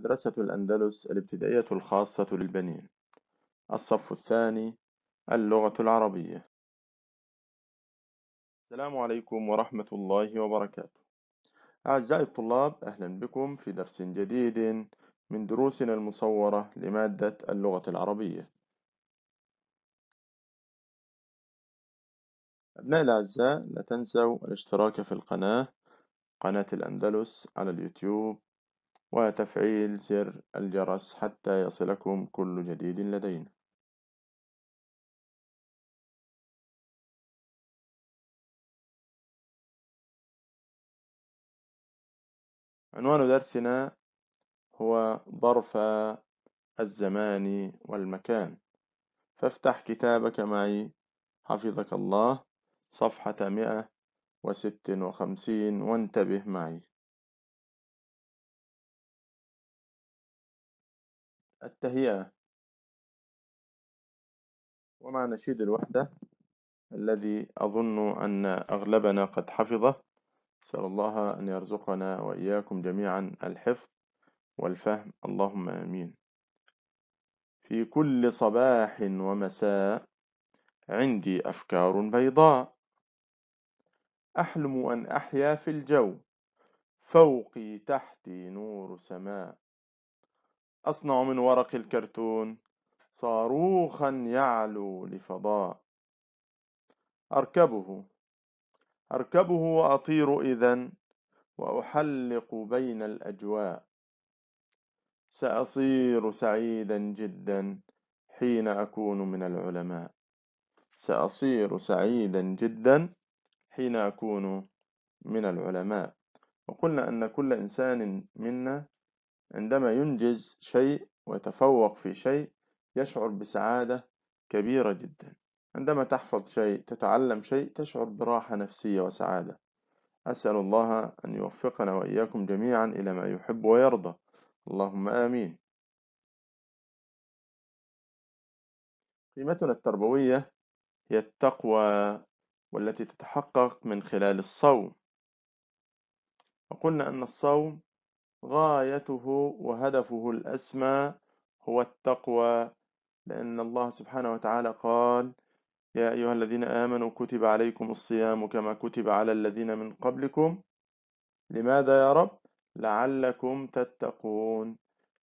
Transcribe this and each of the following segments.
مدرسة الأندلس الابتدائية الخاصة للبنين الصف الثاني اللغة العربية السلام عليكم ورحمة الله وبركاته أعزائي الطلاب أهلا بكم في درس جديد من دروسنا المصورة لمادة اللغة العربية أبنائي الأعزاء لا تنسوا الاشتراك في القناة قناة الأندلس على اليوتيوب وتفعيل زر الجرس حتى يصلكم كل جديد لدينا عنوان درسنا هو ظرف الزمان والمكان فافتح كتابك معي حفظك الله صفحة 156 وانتبه معي التهيئة ومع نشيد الوحدة الذي أظن أن أغلبنا قد حفظه أسأل الله أن يرزقنا وإياكم جميعا الحفظ والفهم اللهم آمين في كل صباح ومساء عندي أفكار بيضاء أحلم أن أحيا في الجو فوقي تحتي نور سماء أصنع من ورق الكرتون صاروخا يعلو لفضاء أركبه أركبه وأطير إذا وأحلق بين الأجواء سأصير سعيدا جدا حين أكون من العلماء سأصير سعيدا جدا حين أكون من العلماء وقلنا أن كل إنسان منا عندما ينجز شيء ويتفوق في شيء يشعر بسعادة كبيرة جدا عندما تحفظ شيء تتعلم شيء تشعر براحة نفسية وسعادة أسأل الله أن يوفقنا وإياكم جميعا إلى ما يحب ويرضى اللهم آمين قيمتنا التربوية هي التقوى والتي تتحقق من خلال الصوم وقلنا أن الصوم غايته وهدفه الأسمى هو التقوى لأن الله سبحانه وتعالى قال يا أيها الذين آمنوا كتب عليكم الصيام كما كتب على الذين من قبلكم لماذا يا رب لعلكم تتقون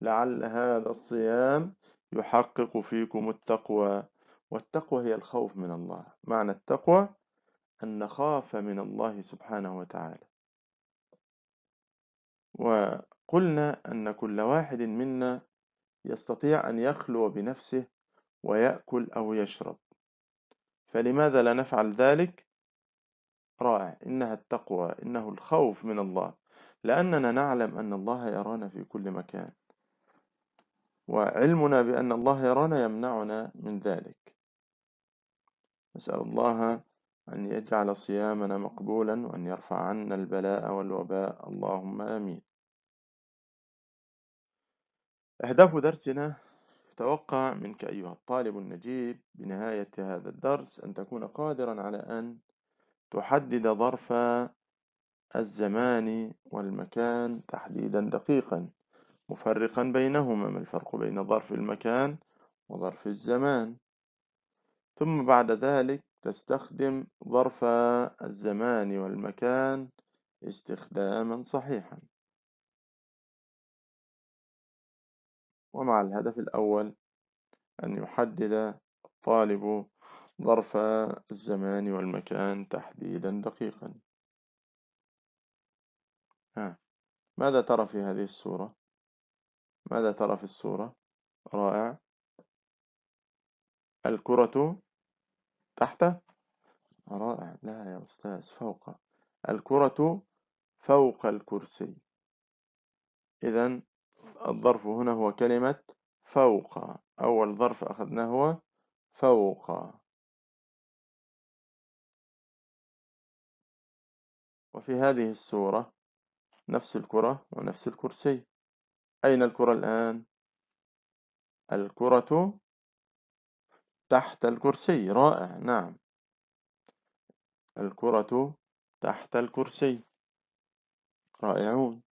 لعل هذا الصيام يحقق فيكم التقوى والتقوى هي الخوف من الله معنى التقوى أن نخاف من الله سبحانه وتعالى وقلنا أن كل واحد منا يستطيع أن يخلو بنفسه ويأكل أو يشرب فلماذا لا نفعل ذلك؟ رائع إنها التقوى إنه الخوف من الله لأننا نعلم أن الله يرانا في كل مكان وعلمنا بأن الله يرانا يمنعنا من ذلك نسأل الله أن يجعل صيامنا مقبولا وأن يرفع عنا البلاء والوباء اللهم آمين أهداف درسنا توقع منك أيها الطالب النجيب بنهاية هذا الدرس أن تكون قادرا على أن تحدد ظرف الزمان والمكان تحديدا دقيقا مفرقا بينهما ما الفرق بين ظرف المكان وظرف الزمان ثم بعد ذلك تستخدم ظرف الزمان والمكان استخداما صحيحا ومع الهدف الأول أن يحدد الطالب ظرف الزمان والمكان تحديدا دقيقا ها. ماذا ترى في هذه الصورة؟ ماذا ترى في الصورة؟ رائع الكرة تحت رائع لا يا أستاذ فوق الكرة فوق الكرسي إذا الظرف هنا هو كلمة فوق أول ظرف أخذناه هو فوق وفي هذه الصورة نفس الكرة ونفس الكرسي أين الكرة الآن؟ الكرة تحت الكرسي رائع نعم الكرة تحت الكرسي رائعون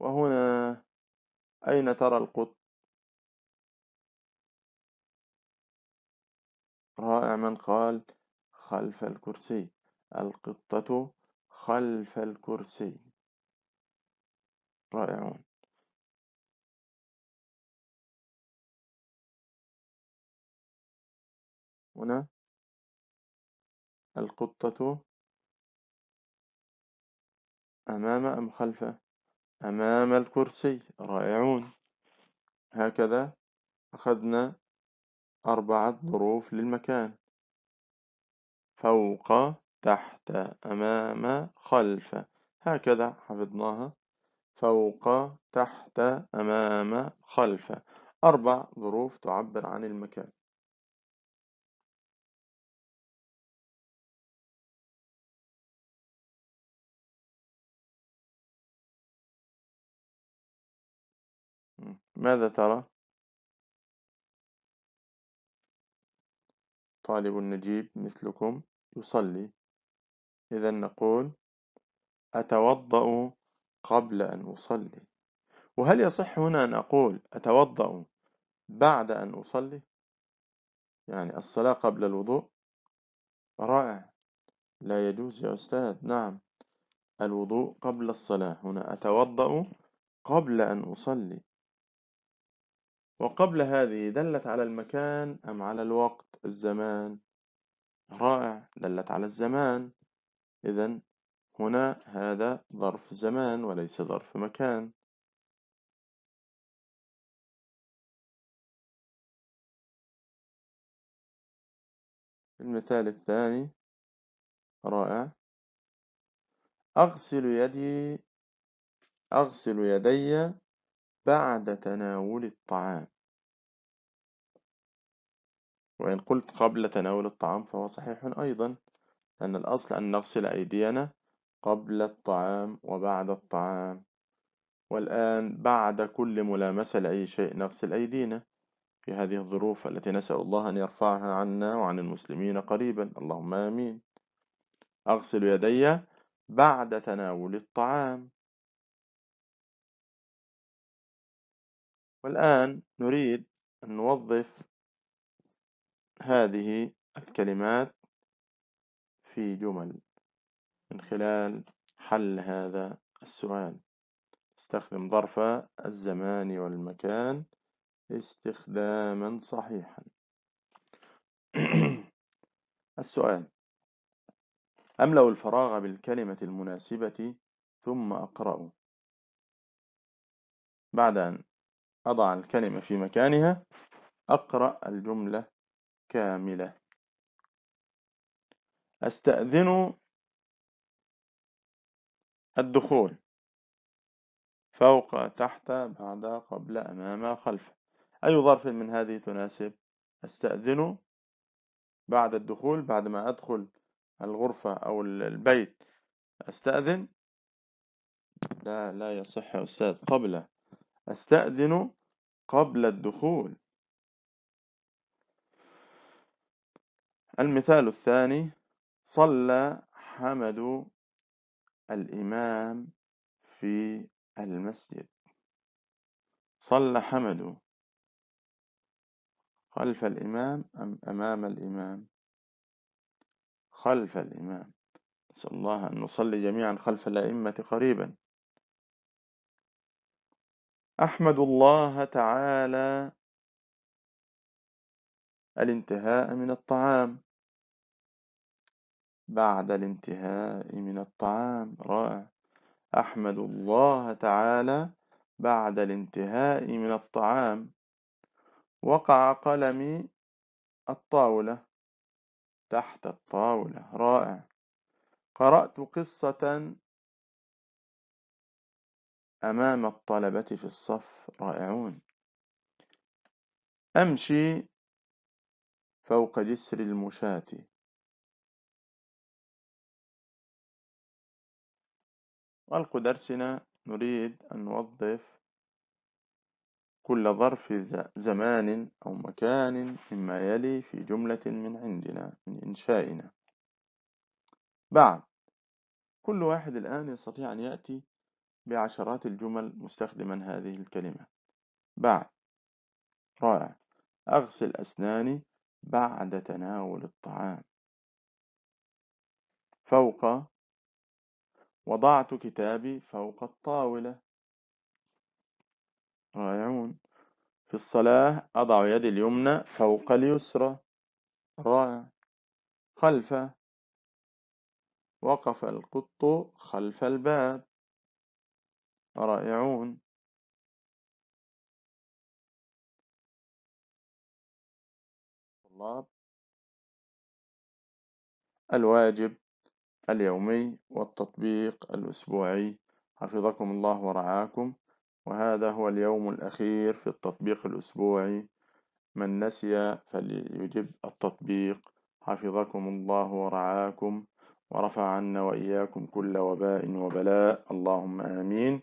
وهنا أين ترى القط؟ رائع من قال خلف الكرسي القطة خلف الكرسي رائعون هنا القطة أمام أم خلفه أمام الكرسي رائعون هكذا أخذنا أربعة ظروف للمكان فوق تحت أمام خلف هكذا حفظناها فوق تحت أمام خلف أربع ظروف تعبر عن المكان ماذا ترى؟ طالب نجيب مثلكم يصلي إذا نقول أتوضأ قبل أن أصلي وهل يصح هنا أن أقول أتوضأ بعد أن أصلي يعني الصلاة قبل الوضوء رائع لا يجوز يا أستاذ نعم الوضوء قبل الصلاة هنا أتوضأ قبل أن أصلي وقبل هذه دلت على المكان أم على الوقت الزمان رائع دلت على الزمان إذا هنا هذا ظرف زمان وليس ظرف مكان المثال الثاني رائع أغسل يدي أغسل يدي بعد تناول الطعام وإن قلت قبل تناول الطعام فهو صحيح أيضا لأن الأصل أن نغسل أيدينا قبل الطعام وبعد الطعام والآن بعد كل ملامسة لأي شيء نغسل أيدينا في هذه الظروف التي نسأل الله أن يرفعها عنا وعن المسلمين قريبا اللهم آمين أغسل يدي بعد تناول الطعام والآن نريد أن نوظف هذه الكلمات في جمل من خلال حل هذا السؤال استخدم ظرف الزمان والمكان استخداما صحيحا السؤال أملأ الفراغ بالكلمة المناسبة ثم أقرأ بعد أن أضع الكلمة في مكانها أقرأ الجملة كاملة أستأذن الدخول فوق تحت بعد قبل أمام خلف أي ظرف من هذه تناسب أستأذن بعد الدخول بعد ما أدخل الغرفة أو البيت أستأذن لا لا يصح يا أستاذ قبل أستأذن قبل الدخول المثال الثاني صلى حمد الإمام في المسجد صلى حمد خلف الإمام أم أمام الإمام خلف الإمام نسأل الله أن نصلي جميعا خلف الأئمة قريبا أحمد الله تعالى الانتهاء من الطعام بعد الانتهاء من الطعام رائع أحمد الله تعالى بعد الانتهاء من الطعام وقع قلمي الطاولة تحت الطاولة رائع قرأت قصة أمام الطلبة في الصف رائعون أمشي فوق جسر المشاة ألق درسنا نريد أن نوظف كل ظرف زمان أو مكان مما يلي في جملة من عندنا من إنشائنا بعد كل واحد الآن يستطيع أن يأتي بعشرات الجمل مستخدما هذه الكلمة بعد رائع أغسل أسناني بعد تناول الطعام فوق وضعت كتابي فوق الطاولة رائعون في الصلاة أضع يدي اليمنى فوق اليسرى رائع خلف وقف القط خلف الباب رائعون طلاب الواجب اليومي والتطبيق الأسبوعي حفظكم الله ورعاكم وهذا هو اليوم الأخير في التطبيق الأسبوعي من نسي فليجب التطبيق حفظكم الله ورعاكم ورفع عنا وإياكم كل وباء وبلاء اللهم آمين